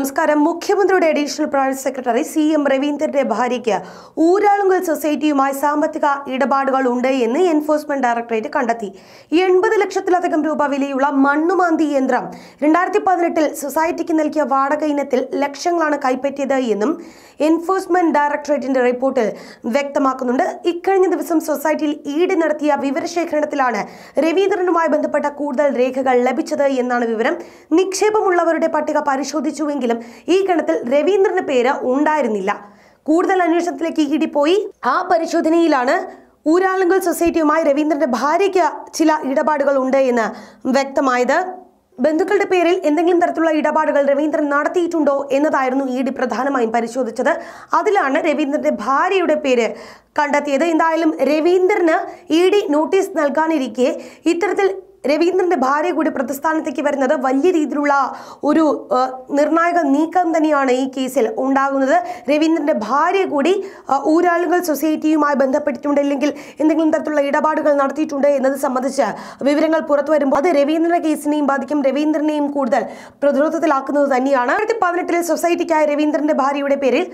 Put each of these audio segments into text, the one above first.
നമസ്കാരം മുഖ്യമന്ത്രിയുടെ additional private secretary C M രവീന്ദ്രന്റെ ഭാര്യയ്ക്ക് ഊരാളുങ്കൽ സൊസൈറ്റിയുമായി സാമ്പത്തിക ഇടപാടുകൾ ഉണ്ട് എന്ന് എൻഫോഴ്സ്മെന്റ് ഡയറക്ടറേറ്റ് കണ്ടെത്തി എൺപത് ലക്ഷത്തിലധികം രൂപ വിലയുള്ള മണ്ണുമാന്തി യന്ത്രം രണ്ടായിരത്തി പതിനെട്ടിൽ സൊസൈറ്റിക്ക് നൽകിയ വാടക ഇനത്തിൽ ലക്ഷങ്ങളാണ് കൈപ്പറ്റിയത് എന്നും എൻഫോഴ്സ്മെന്റ് ഡയറക്ടറേറ്റിന്റെ റിപ്പോർട്ടിൽ വ്യക്തമാക്കുന്നുണ്ട് ഇക്കഴിഞ്ഞ ദിവസം സൊസൈറ്റിയിൽ ഈട് നടത്തിയ വിവരശേഖരണത്തിലാണ് രവീന്ദ്രനുമായി ബന്ധപ്പെട്ട കൂടുതൽ രേഖകൾ ലഭിച്ചത് എന്നാണ് വിവരം നിക്ഷേപമുള്ളവരുടെ പട്ടിക പരിശോധിച്ചുവെങ്കിൽ ഉണ്ടായിരുന്നെങ്കിലും ഈ ഗണത്തിൽ രവീന്ദ്രന്റെ പേര് ഉണ്ടായിരുന്നില്ല കൂടുതൽ അന്വേഷണത്തിലേക്ക് ഇടി പോയി ആ പരിശോധനയിലാണ് ഊരാളുങ്കൽ സൊസൈറ്റിയുമായി രവീന്ദ്രന്റെ ഭാര്യയ്ക്ക് ചില ഇടപാടുകൾ ഉണ്ട് എന്ന് വ്യക്തമായത് ബന്ധുക്കളുടെ പേരിൽ എന്തെങ്കിലും തരത്തിലുള്ള ഇടപാടുകൾ രവീന്ദ്രൻ നടത്തിയിട്ടുണ്ടോ എന്നതായിരുന്നു ഇ ഡി പ്രധാനമായും പരിശോധിച്ചത് അതിലാണ് രവീന്ദ്രന്റെ ഭാര്യയുടെ പേര് കണ്ടെത്തിയത് എന്തായാലും രവീന്ദ്രന് ഇ ഡി നോട്ടീസ് നൽകാനിരിക്കെ ഇത്തരത്തിൽ രവീന്ദ്രന്റെ ഭാര്യ കൂടി പ്രതിസ്ഥാനത്തേക്ക് വരുന്നത് വലിയ രീതിയിലുള്ള ഒരു നിർണായക നീക്കം തന്നെയാണ് ഈ കേസിൽ ഉണ്ടാകുന്നത് രവീന്ദ്രന്റെ ഭാര്യ കൂടി ഊരാളുകൾ സൊസൈറ്റിയുമായി ബന്ധപ്പെട്ടിട്ടുണ്ട് അല്ലെങ്കിൽ എന്തെങ്കിലും തരത്തിലുള്ള ഇടപാടുകൾ നടത്തിയിട്ടുണ്ട് എന്നത് സംബന്ധിച്ച് വിവരങ്ങൾ പുറത്തു വരുമ്പോൾ അത് രവീന്ദ്രന്റെ കേസിനെയും ബാധിക്കും രവീന്ദ്രനെയും കൂടുതൽ പ്രതിരോധത്തിലാക്കുന്നത് തന്നെയാണ് രണ്ടായിരത്തി പതിനെട്ടിൽ സൊസൈറ്റിക്കായ രവീന്ദ്രന്റെ ഭാര്യയുടെ പേരിൽ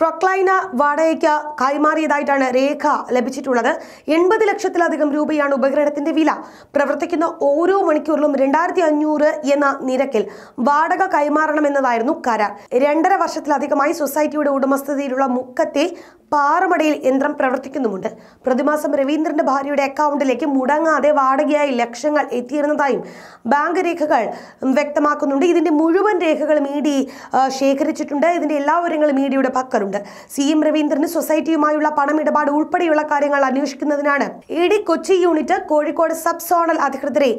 പ്രൊക്ലൈന വാടകയ്ക്ക് കൈമാറിയതായിട്ടാണ് രേഖ ലഭിച്ചിട്ടുള്ളത് എൺപത് ലക്ഷത്തിലധികം രൂപയാണ് ഉപകരണത്തിന്റെ വില പ്രവർത്തിക്കുന്ന ഓരോ മണിക്കൂറിലും രണ്ടായിരത്തി അഞ്ഞൂറ് എന്ന നിരക്കിൽ വാടക കൈമാറണമെന്നതായിരുന്നു കരാർ രണ്ടര വർഷത്തിലധികമായി സൊസൈറ്റിയുടെ ഉടമസ്ഥതയിലുള്ള മുക്കത്തെ പാറമടയിൽ യന്ത്രം പ്രവർത്തിക്കുന്നുമുണ്ട് പ്രതിമാസം രവീന്ദ്രന്റെ ഭാര്യയുടെ അക്കൗണ്ടിലേക്ക് മുടങ്ങാതെ വാടകയായി ലക്ഷങ്ങൾ എത്തിയിരുന്നതായും ബാങ്ക് രേഖകൾ വ്യക്തമാക്കുന്നുണ്ട് ഇതിന്റെ മുഴുവൻ രേഖകളും ഇ ശേഖരിച്ചിട്ടുണ്ട് ഇതിന്റെ എല്ലാ വിവരങ്ങളും മീഡിയയുടെ പക്കലുണ്ട് സി എം രവീന്ദ്രന് സൊസൈറ്റിയുമായുള്ള പണമിടപാട് ഉൾപ്പെടെയുള്ള കാര്യങ്ങൾ അന്വേഷിക്കുന്നതിനാണ് E D Kochi unit Kozhikode sub zonal അധികൃതരെ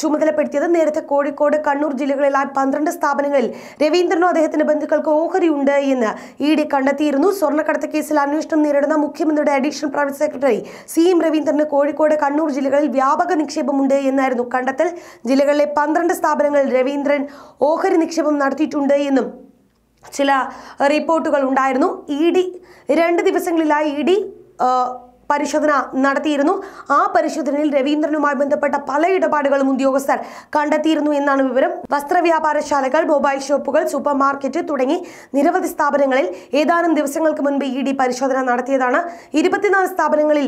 ചുമതലപ്പെടുത്തിയത് നേരത്തെ കോഴിക്കോട് കണ്ണൂർ ജില്ലകളിലായി പന്ത്രണ്ട് സ്ഥാപനങ്ങളിൽ രവീന്ദ്രനോ അദ്ദേഹത്തിന്റെ ബന്ധുക്കൾക്ക് ഓഹരിയുണ്ട് എന്ന് ഇ ഡി കണ്ടെത്തിയിരുന്നു സ്വർണ്ണക്കടത്ത് കേസിൽ അന്വേഷണം നേരിടുന്ന മുഖ്യമന്ത്രിയുടെ additional private secretary C M രവീന്ദ്രന് കോഴിക്കോട് കണ്ണൂർ ജില്ലകളിൽ വ്യാപക നിക്ഷേപമുണ്ട് എന്നായിരുന്നു കണ്ടെത്തൽ ജില്ലകളിലെ പന്ത്രണ്ട് സ്ഥാപനങ്ങളിൽ രവീന്ദ്രൻ ഓഹരി നിക്ഷേപം നടത്തിയിട്ടുണ്ട് എന്നും ചില റിപ്പോർട്ടുകൾ ഉണ്ടായിരുന്നു ഇ ഡി രണ്ട് ദിവസങ്ങളിലായി ഇ ഡി പരിശോധന നടത്തിയിരുന്നു ആ പരിശോധനയിൽ രവീന്ദ്രനുമായി ബന്ധപ്പെട്ട പല ഇടപാടുകളും ഉദ്യോഗസ്ഥർ കണ്ടെത്തിയിരുന്നു എന്നാണ് വിവരം വസ്ത്രവ്യാപാരശാലകൾ മൊബൈൽ ഷോപ്പുകൾ സൂപ്പർ മാർക്കറ്റ് തുടങ്ങി നിരവധി സ്ഥാപനങ്ങളിൽ ഏതാനും ദിവസങ്ങൾക്ക് മുൻപ് ഇ ഡി പരിശോധന നടത്തിയതാണ് ഇരുപത്തിനാല് സ്ഥാപനങ്ങളിൽ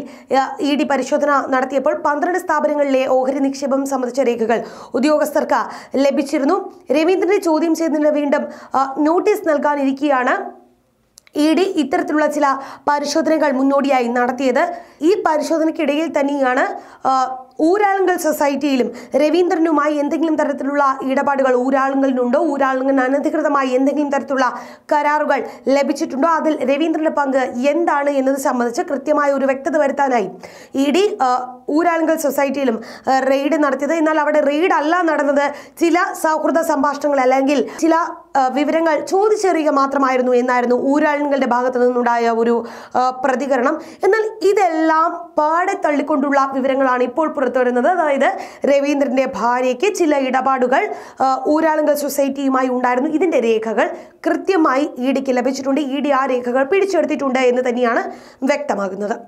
ഇ ഡി പരിശോധന നടത്തിയപ്പോൾ പന്ത്രണ്ട് സ്ഥാപനങ്ങളിലെ ഓഹരി നിക്ഷേപം സംബന്ധിച്ച രേഖകൾ ഉദ്യോഗസ്ഥർക്ക് ലഭിച്ചിരുന്നു രവീന്ദ്രനെ ചോദ്യം ചെയ്യുന്നതിന് വീണ്ടും നോട്ടീസ് നൽകാനിരിക്കുകയാണ് ഇ ഡി ഇത്തരത്തിലുള്ള ചില പരിശോധനകൾ മുന്നോടിയായി നടത്തിയത് ഈ പരിശോധനയ്ക്കിടയിൽ തന്നെയാണ് ഊരാളുങ്കൽ സൊസൈറ്റിയിലും രവീന്ദ്രനുമായി എന്തെങ്കിലും തരത്തിലുള്ള ഇടപാടുകൾ ഊരാളുങ്കലിനുണ്ടോ ഊരാളുങ്കൽ അനധികൃതമായി എന്തെങ്കിലും തരത്തിലുള്ള കരാറുകൾ ലഭിച്ചിട്ടുണ്ടോ അതിൽ രവീന്ദ്രന്റെ പങ്ക് എന്താണ് എന്നത് സംബന്ധിച്ച് കൃത്യമായ ഒരു വ്യക്തത വരുത്താനായി ഇ ഡി ഊരാളുങ്കൽ സൊസൈറ്റിയിലും റെയ്ഡ് നടത്തിയത് എന്നാൽ അവിടെ റെയ്ഡ് അല്ല നടന്നത് ചില സൗഹൃദ സംഭാഷണങ്ങൾ അല്ലെങ്കിൽ ചില വിവരങ്ങൾ ചോദിച്ചറിയുക മാത്രമായിരുന്നു എന്നായിരുന്നു ഊരാൾ സംഘടനകളുടെ ഭാഗത്തു നിന്നുണ്ടായ ഒരു പ്രതികരണം എന്നാൽ ഇതെല്ലാം പാടെ തള്ളിക്കൊണ്ടുള്ള വിവരങ്ങളാണ് ഇപ്പോൾ പുറത്തുവരുന്നത് അതായത് രവീന്ദ്രന്റെ ഭാര്യയ്ക്ക് ചില ഇടപാടുകൾ ഊരാളുങ്കൽ സൊസൈറ്റിയുമായി ഉണ്ടായിരുന്നു ഇതിന്റെ രേഖകൾ കൃത്യമായി ഇ ഡിക്ക് ലഭിച്ചിട്ടുണ്ട് ഇ ഡി ആ രേഖകൾ പിടിച്ചെടുത്തിട്ടുണ്ട് എന്ന് തന്നെയാണ് വ്യക്തമാകുന്നത്